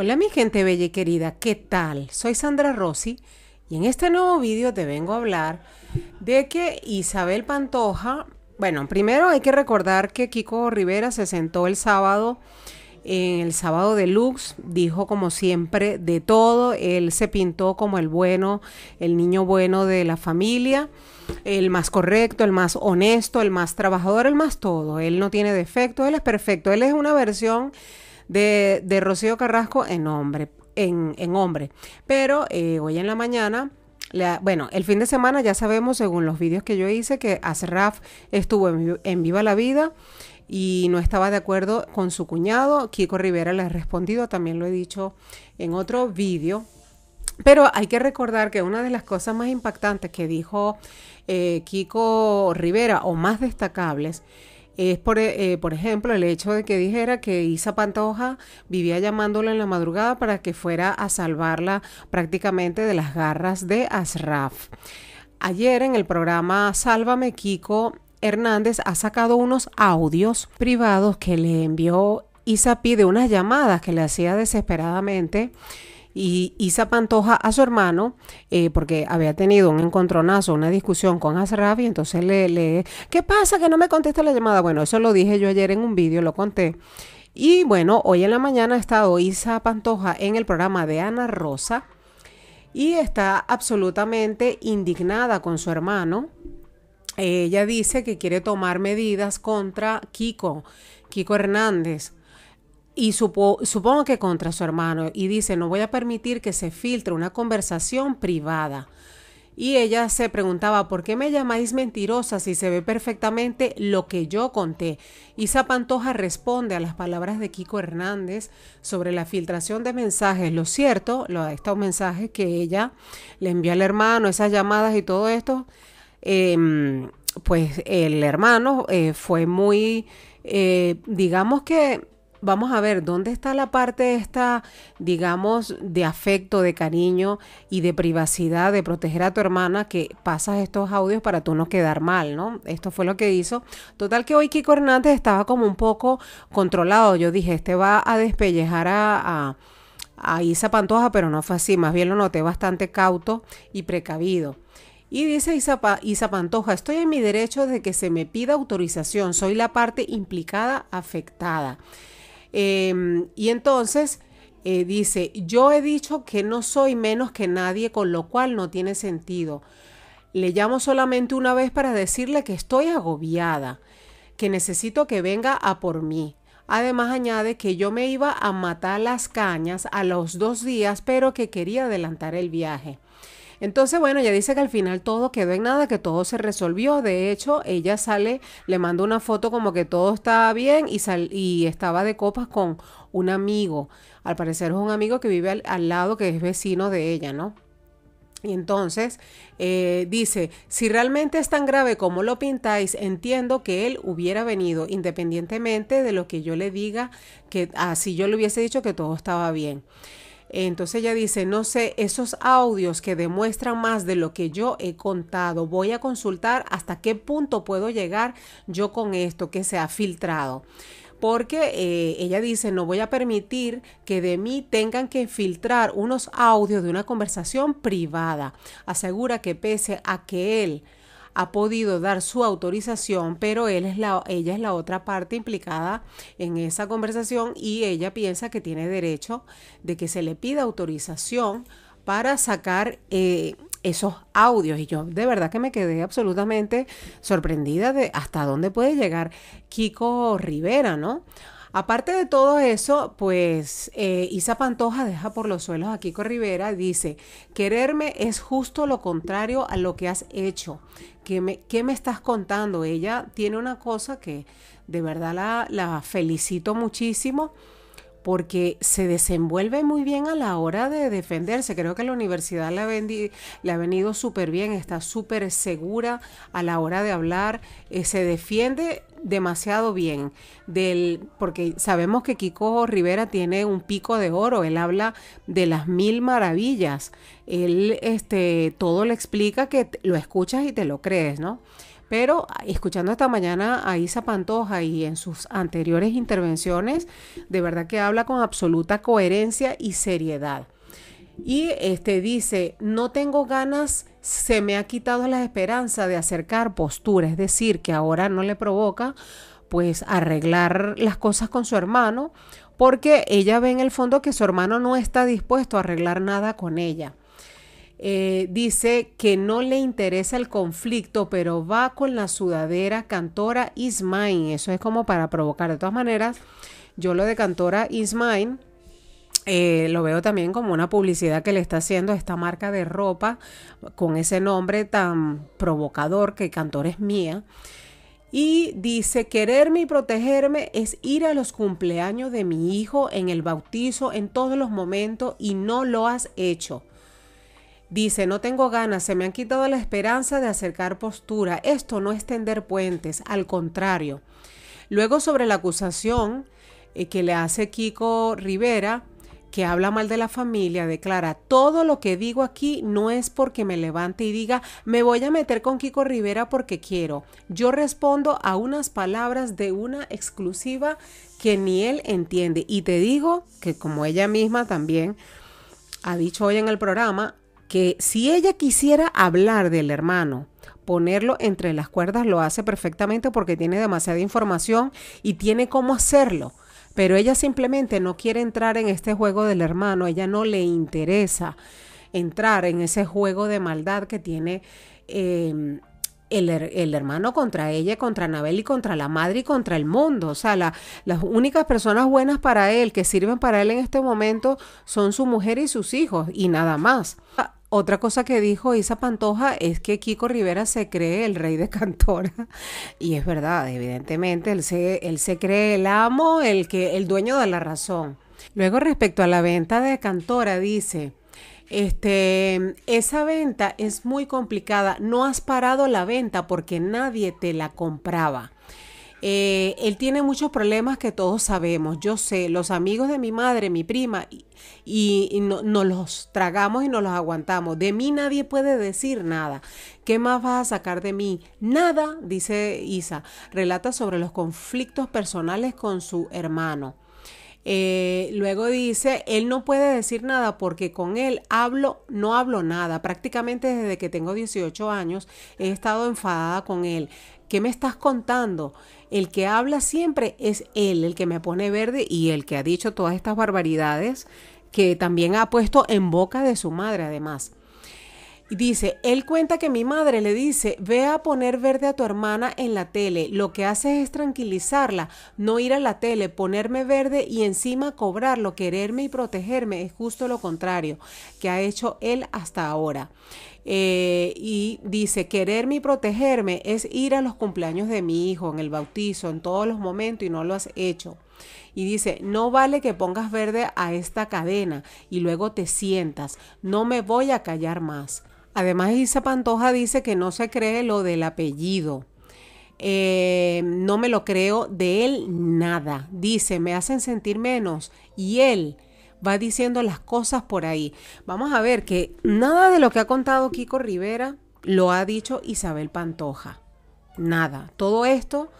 Hola mi gente bella y querida, ¿qué tal? Soy Sandra Rossi y en este nuevo vídeo te vengo a hablar de que Isabel Pantoja, bueno, primero hay que recordar que Kiko Rivera se sentó el sábado en el sábado deluxe, dijo como siempre de todo, él se pintó como el bueno, el niño bueno de la familia, el más correcto, el más honesto, el más trabajador, el más todo, él no tiene defectos, él es perfecto, él es una versión de, Rocío Carrasco en hombre, en, en hombre. Pero eh, hoy en la mañana bueno, el fin de semana ya sabemos, según los vídeos que yo hice, que Asraf estuvo en, Viva la Vida y no estaba de acuerdo con su cuñado. Kiko Rivera le ha respondido, también lo he dicho en otro vídeo. Pero hay que recordar que una de las cosas más impactantes que dijo eh, Kiko Rivera, o más destacables, es, por, eh, eh, por ejemplo, el hecho de que dijera que Isa Pantoja vivía llamándola en la madrugada para que fuera a salvarla prácticamente de las garras de Asraf. Ayer en el programa Sálvame Kiko Hernández ha sacado unos audios privados que le envió Isa pide unas llamadas que le hacía desesperadamente y Isa Pantoja a su hermano, eh, porque había tenido un encontronazo, una discusión con y entonces le, le, ¿qué pasa que no me contesta la llamada? Bueno, eso lo dije yo ayer en un vídeo, lo conté. Y bueno, hoy en la mañana ha estado Isa Pantoja en el programa de Ana Rosa y está absolutamente indignada con su hermano. Ella dice que quiere tomar medidas contra Kiko, Kiko Hernández y supongo que contra su hermano y dice, no voy a permitir que se filtre una conversación privada. Y ella se preguntaba, ¿por qué me llamáis mentirosa si se ve perfectamente lo que yo conté? Isa Pantoja responde a las palabras de Kiko Hernández sobre la filtración de mensajes. Lo cierto, lo, estos mensajes que ella le envió al hermano, esas llamadas y todo esto, em, pues el hermano eh, fue muy, eh, digamos que vamos a ver dónde está la parte esta, digamos, de afecto, de cariño y de privacidad, de proteger a tu hermana que pasas estos audios para tú no quedar mal, ¿no? Esto fue lo que hizo. Total que hoy Kiko Hernández estaba como un poco controlado. Yo dije, este va a despellejar a, Isa Pantoja, pero no fue así, más bien lo noté bastante cauto y precavido. Y dice Isa, Pantoja, estoy en mi derecho de que se me pida autorización, soy la parte implicada afectada. Em, y entonces eh, dice, yo he dicho que no soy menos que nadie, con lo cual no tiene sentido. Le llamo solamente una vez para decirle que estoy agobiada, que necesito que venga a por mí. Además añade que yo me iba a matar las cañas a los dos días, pero que quería adelantar el viaje. Entonces, bueno, ella dice que al final todo quedó en nada, que todo se resolvió. De hecho, ella sale, le manda una foto como que todo estaba bien y, y estaba de copas con un amigo. Al parecer es un amigo que vive al, lado, que es vecino de ella, ¿no? Y entonces eh, dice, si realmente es tan grave como lo pintáis, entiendo que él hubiera venido, independientemente de lo que yo le diga, que así ah, yo le hubiese dicho que todo estaba bien. Entonces ella dice, no sé, esos audios que demuestran más de lo que yo he contado, voy a consultar hasta qué punto puedo llegar yo con esto que se ha filtrado porque eh, ella dice, no voy a permitir que de mí tengan que filtrar unos audios de una conversación privada. Asegura que pese a que él ha podido dar su autorización, pero él es la, ella es la otra parte implicada en esa conversación y ella piensa que tiene derecho de que se le pida autorización para sacar eh, esos audios. Y yo de verdad que me quedé absolutamente sorprendida de hasta dónde puede llegar Kiko Rivera, ¿no? Aparte de todo eso, pues eh, Isa Pantoja deja por los suelos a Kiko Rivera, dice, quererme es justo lo contrario a lo que has hecho. ¿Qué me, me estás contando? Ella tiene una cosa que de verdad la, felicito muchísimo porque se desenvuelve muy bien a la hora de defenderse. Creo que la universidad le ha, venido súper bien, está súper segura a la hora de hablar, eh, se defiende demasiado bien del porque sabemos que Kiko Rivera tiene un pico de oro, él habla de las mil maravillas. Él este todo le explica que lo escuchas y te lo crees, ¿no? Pero escuchando esta mañana a Isa Pantoja y en sus anteriores intervenciones, de verdad que habla con absoluta coherencia y seriedad. Y este, dice, no tengo ganas, se me ha quitado la esperanza de acercar postura, es decir, que ahora no le provoca pues arreglar las cosas con su hermano, porque ella ve en el fondo que su hermano no está dispuesto a arreglar nada con ella. Eh, dice que no le interesa el conflicto, pero va con la sudadera Cantora Is Eso es como para provocar. De todas maneras, yo lo de Cantora Is eh, lo veo también como una publicidad que le está haciendo esta marca de ropa con ese nombre tan provocador que Cantor es mía. Y dice, quererme y protegerme es ir a los cumpleaños de mi hijo, en el bautizo, en todos los momentos y no lo has hecho. Dice, no tengo ganas, se me han quitado la esperanza de acercar postura. Esto no es tender puentes, al contrario. Luego sobre la acusación eh, que le hace Kiko Rivera, que habla mal de la familia declara, todo lo que digo aquí no es porque me levante y diga, me voy a meter con Kiko Rivera porque quiero. Yo respondo a unas palabras de una exclusiva que ni él entiende. Y te digo que como ella misma también ha dicho hoy en el programa, que si ella quisiera hablar del hermano, ponerlo entre las cuerdas, lo hace perfectamente porque tiene demasiada información y tiene cómo hacerlo pero ella simplemente no quiere entrar en este juego del hermano, ella no le interesa entrar en ese juego de maldad que tiene em, el, hermano contra ella, contra Anabel y contra la madre y contra el mundo. O sea, las únicas personas buenas para él, que sirven para él en este momento, son su mujer y sus hijos y nada más. Otra cosa que dijo Isa Pantoja es que Kiko Rivera se cree el rey de Cantora. Y es verdad, evidentemente, él se, él se cree el amo, el, que, el dueño de la razón. Luego, respecto a la venta de Cantora, dice, este, esa venta es muy complicada. No has parado la venta porque nadie te la compraba. Eh, él tiene muchos problemas que todos sabemos. Yo sé, los amigos de mi madre, mi prima, y, nos no los tragamos y nos los aguantamos. De mí nadie puede decir nada. ¿Qué más vas a sacar de mí? Nada, dice Isa. Relata sobre los conflictos personales con su hermano. Eh, luego dice, él no puede decir nada porque con él hablo, no hablo nada. Prácticamente desde que tengo 18 años he estado enfadada con él. ¿Qué me estás contando? el que habla siempre es él, el que me pone verde y el que ha dicho todas estas barbaridades que también ha puesto en boca de su madre además. Y dice, él cuenta que mi madre le dice, ve a poner verde a tu hermana en la tele, lo que haces es tranquilizarla, no ir a la tele, ponerme verde y encima cobrarlo, quererme y protegerme, es justo lo contrario que ha hecho él hasta ahora. Eh, y dice, quererme y protegerme es ir a los cumpleaños de mi hijo, en el bautizo, en todos los momentos y no lo has hecho. Y dice, no vale que pongas verde a esta cadena y luego te sientas, no me voy a callar más. Además, Isa Pantoja dice que no se cree lo del apellido. Eh, no me lo creo de él nada. Dice, me hacen sentir menos. Y él va diciendo las cosas por ahí. Vamos a ver que nada de lo que ha contado Kiko Rivera lo ha dicho Isabel Pantoja. Nada. Todo esto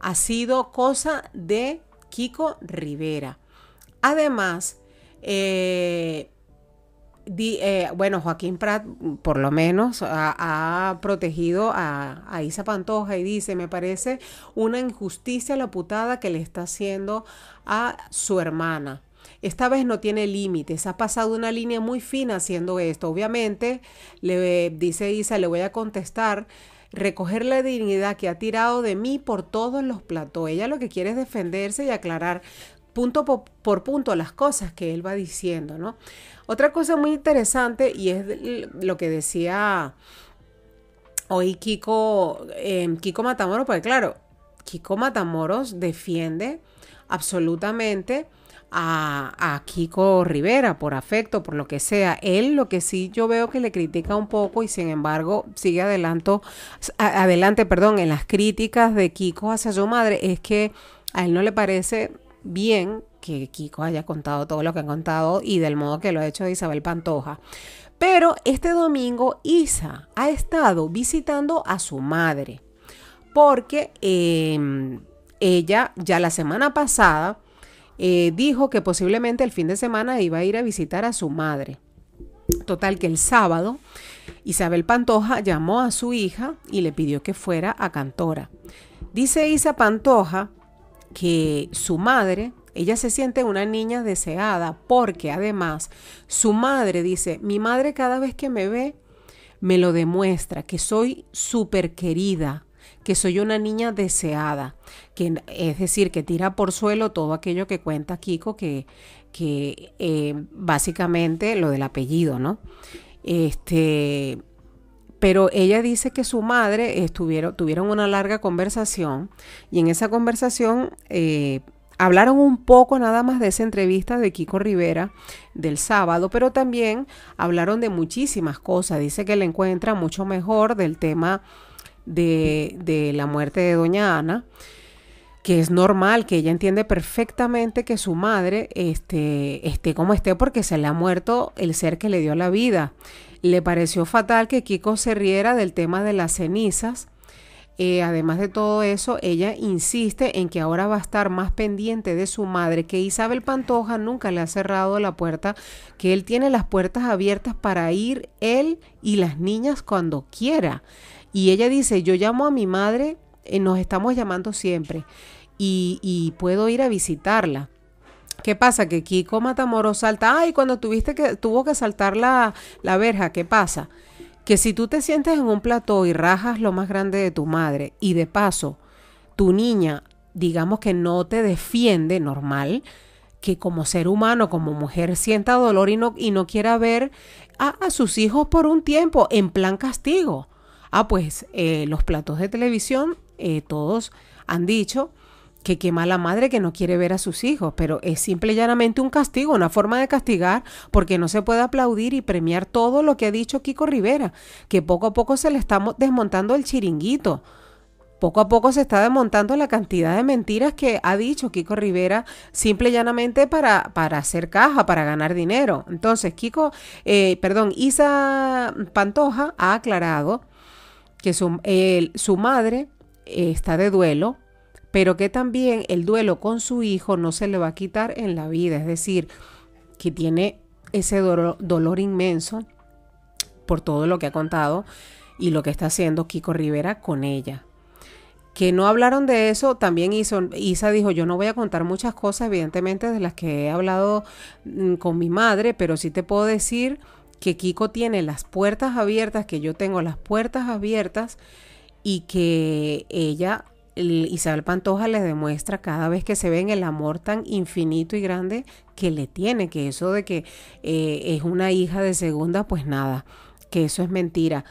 ha sido cosa de Kiko Rivera. Además, eh, eh, bueno, Joaquín Prat por lo menos ha, protegido a, a, Isa Pantoja y dice, me parece una injusticia la putada que le está haciendo a su hermana. Esta vez no tiene límites, ha pasado una línea muy fina haciendo esto. Obviamente, le dice Isa, le voy a contestar recoger la dignidad que ha tirado de mí por todos los platos. Ella lo que quiere es defenderse y aclarar punto por punto las cosas que él va diciendo, ¿no? Otra cosa muy interesante y es lo que decía hoy Kiko, em, Kiko Matamoros, porque claro, Kiko Matamoros defiende absolutamente a, Kiko Rivera por afecto, por lo que sea. Él lo que sí yo veo que le critica un poco y sin embargo sigue adelanto, adelante perdón, en las críticas de Kiko hacia su madre es que a él no le parece bien que Kiko haya contado todo lo que ha contado y del modo que lo ha hecho Isabel Pantoja. Pero este domingo Isa ha estado visitando a su madre porque em, ella ya la semana pasada eh, dijo que posiblemente el fin de semana iba a ir a visitar a su madre. Total que el sábado Isabel Pantoja llamó a su hija y le pidió que fuera a Cantora. Dice Isa Pantoja que su madre, ella se siente una niña deseada porque además su madre dice, mi madre cada vez que me ve me lo demuestra, que soy súper querida, que soy una niña deseada, que es decir, que tira por suelo todo aquello que cuenta Kiko, que, que eh, básicamente lo del apellido, ¿no? Este, pero ella dice que su madre estuvieron, tuvieron una larga conversación y en esa conversación eh, hablaron un poco nada más de esa entrevista de Kiko Rivera del sábado, pero también hablaron de muchísimas cosas. Dice que le encuentra mucho mejor del tema de, la muerte de doña Ana, que es normal, que ella entiende perfectamente que su madre este, esté como esté porque se le ha muerto el ser que le dio la vida. Le pareció fatal que Kiko se riera del tema de las cenizas. Eh, además de todo eso, ella insiste en que ahora va a estar más pendiente de su madre, que Isabel Pantoja nunca le ha cerrado la puerta, que él tiene las puertas abiertas para ir él y las niñas cuando quiera. Y ella dice, yo llamo a mi madre, eh, nos estamos llamando siempre y, y puedo ir a visitarla. ¿Qué pasa? Que Kiko Matamoros salta, ay, cuando tuviste que, tuvo que saltar la, verja, ¿qué pasa? Que si tú te sientes en un plató y rajas lo más grande de tu madre y de paso tu niña, digamos que no te defiende normal, que como ser humano, como mujer, sienta dolor y no, y no quiera ver a sus hijos por un tiempo en plan castigo. Ah, pues eh, los platos de televisión, eh, todos han dicho que qué mala madre que no quiere ver a sus hijos, pero es simple y llanamente un castigo, una forma de castigar, porque no se puede aplaudir y premiar todo lo que ha dicho Kiko Rivera, que poco a poco se le está desmontando el chiringuito. Poco a poco se está desmontando la cantidad de mentiras que ha dicho Kiko Rivera simple y llanamente para, para hacer caja, para ganar dinero. Entonces, Kiko, eh, perdón, Isa Pantoja ha aclarado que su, su madre eh, está de duelo, pero que también el duelo con su hijo no se le va a quitar en la vida, es decir, que tiene ese dolor inmenso por todo lo que ha contado y lo que está haciendo Kiko Rivera con ella. Que no hablaron de eso, también hizo, Isa dijo, yo no voy a contar muchas cosas, evidentemente, de las que he hablado mm, con mi madre, pero sí te puedo decir que Kiko tiene las puertas abiertas, que yo tengo las puertas abiertas y que ella, Isabel Pantoja, les demuestra cada vez que se ven el amor tan infinito y grande que le tiene, que eso de que eh, es una hija de segunda, pues nada, que eso es mentira.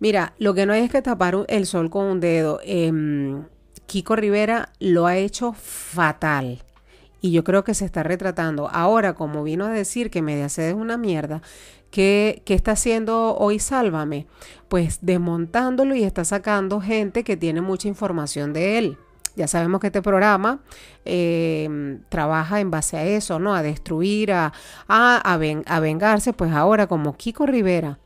Mira, lo que no hay es que tapar el sol con un dedo. Em, Kiko Rivera lo ha hecho fatal. Y yo creo que se está retratando. Ahora, como vino a decir que Mediaset es una mierda, ¿Qué, está haciendo hoy Sálvame? Pues desmontándolo y está sacando gente que tiene mucha información de él. Ya sabemos que este programa eh, trabaja en base a eso, ¿no? A destruir, a, a, a vengarse. Pues ahora, como Kiko Rivera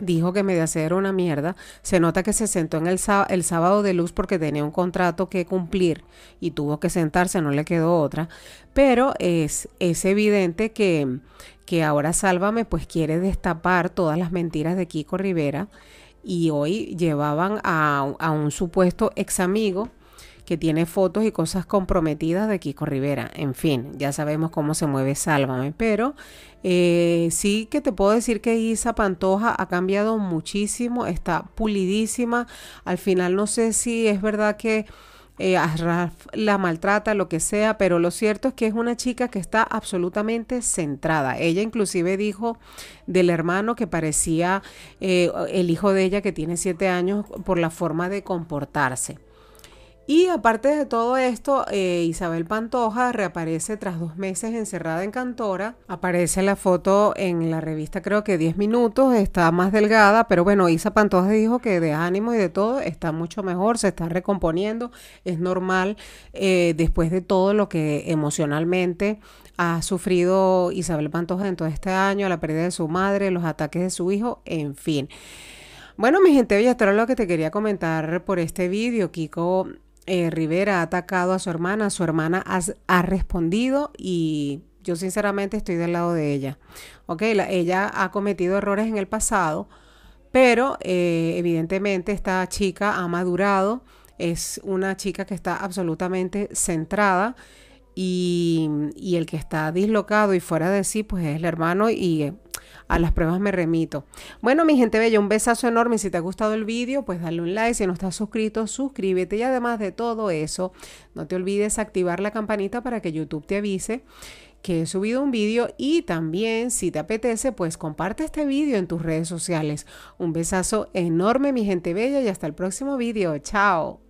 dijo que Mediaset era una mierda. Se nota que se sentó en el, el, sábado de luz porque tenía un contrato que cumplir y tuvo que sentarse, no le quedó otra. Pero es, es evidente que, que ahora Sálvame pues quiere destapar todas las mentiras de Kiko Rivera y hoy llevaban a, a un supuesto ex amigo que tiene fotos y cosas comprometidas de Kiko Rivera. En fin, ya sabemos cómo se mueve Sálvame, pero eh, sí que te puedo decir que Isa Pantoja ha cambiado muchísimo, está pulidísima. Al final no sé si es verdad que... Eh, la maltrata, lo que sea, pero lo cierto es que es una chica que está absolutamente centrada. Ella inclusive dijo del hermano que parecía eh, el hijo de ella que tiene siete años por la forma de comportarse. Y aparte de todo esto, eh, Isabel Pantoja reaparece tras dos meses encerrada en Cantora. Aparece la foto en la revista, creo que 10 minutos, está más delgada, pero bueno, Isa Pantoja dijo que de ánimo y de todo está mucho mejor, se está recomponiendo, es normal eh, después de todo lo que emocionalmente ha sufrido Isabel Pantoja en todo este año, la pérdida de su madre, los ataques de su hijo, en fin. Bueno, mi gente, ya esto era lo que te quería comentar por este vídeo. Kiko eh, Rivera ha atacado a su hermana, su hermana ha respondido y yo sinceramente estoy del lado de ella. Ok, ella ha cometido errores en el pasado, pero eh, evidentemente esta chica ha madurado, es una chica que está absolutamente centrada. Y, y el que está dislocado y fuera de sí, pues es el hermano y eh, a las pruebas me remito. Bueno, mi gente bella, un besazo enorme. Si te ha gustado el vídeo, pues dale un like. Si no estás suscrito, suscríbete. Y además de todo eso, no te olvides activar la campanita para que YouTube te avise que he subido un vídeo y también si te apetece pues comparte este vídeo en tus redes sociales. Un besazo enorme mi gente bella y hasta el próximo vídeo. Chao.